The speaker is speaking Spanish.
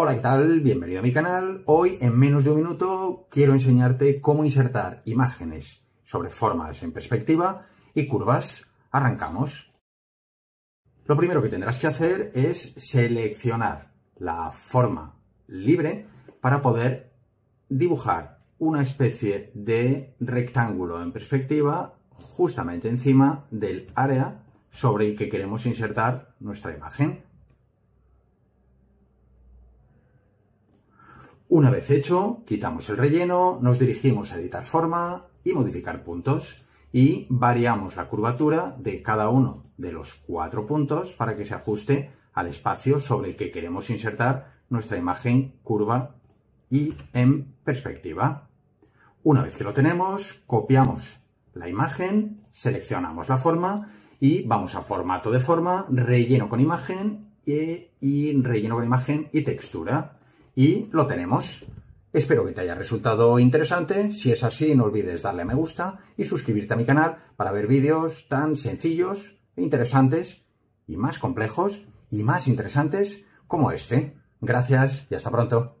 Hola, ¿qué tal? Bienvenido a mi canal. Hoy, en menos de un minuto, quiero enseñarte cómo insertar imágenes sobre formas en perspectiva y curvas. Arrancamos. Lo primero que tendrás que hacer es seleccionar la forma libre para poder dibujar una especie de rectángulo en perspectiva justamente encima del área sobre el que queremos insertar nuestra imagen. Una vez hecho, quitamos el relleno, nos dirigimos a editar forma y modificar puntos y variamos la curvatura de cada uno de los cuatro puntos para que se ajuste al espacio sobre el que queremos insertar nuestra imagen curva y en perspectiva. Una vez que lo tenemos, copiamos la imagen, seleccionamos la forma y vamos a formato de forma, relleno con imagen e, y, relleno con imagen y textura y lo tenemos. Espero que te haya resultado interesante. Si es así, no olvides darle a me gusta y suscribirte a mi canal para ver vídeos tan sencillos, interesantes y más complejos y más interesantes como este. Gracias y hasta pronto.